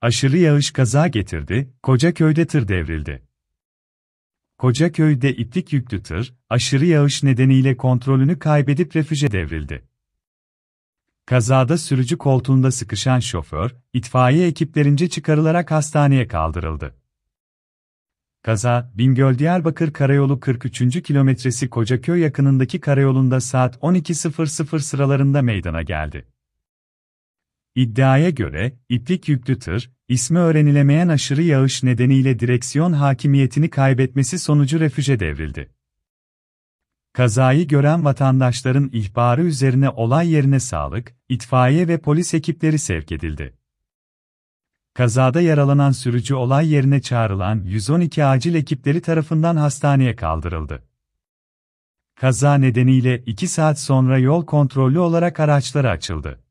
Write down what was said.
Aşırı yağış kaza getirdi, Kocaköy'de tır devrildi. Kocaköy'de iplik yüklü tır, aşırı yağış nedeniyle kontrolünü kaybedip refüje devrildi. Kazada sürücü koltuğunda sıkışan şoför, itfaiye ekiplerince çıkarılarak hastaneye kaldırıldı. Kaza, Bingöl-Diyarbakır Karayolu 43. kilometresi Kocaköy yakınındaki karayolunda saat 12.00 sıralarında meydana geldi. İddiaya göre, iplik yüklü tır, ismi öğrenilemeyen aşırı yağış nedeniyle direksiyon hakimiyetini kaybetmesi sonucu refüje devrildi. Kazayı gören vatandaşların ihbarı üzerine olay yerine sağlık, itfaiye ve polis ekipleri sevk edildi. Kazada yaralanan sürücü olay yerine çağrılan 112 acil ekipleri tarafından hastaneye kaldırıldı. Kaza nedeniyle 2 saat sonra yol kontrollü olarak araçlara açıldı.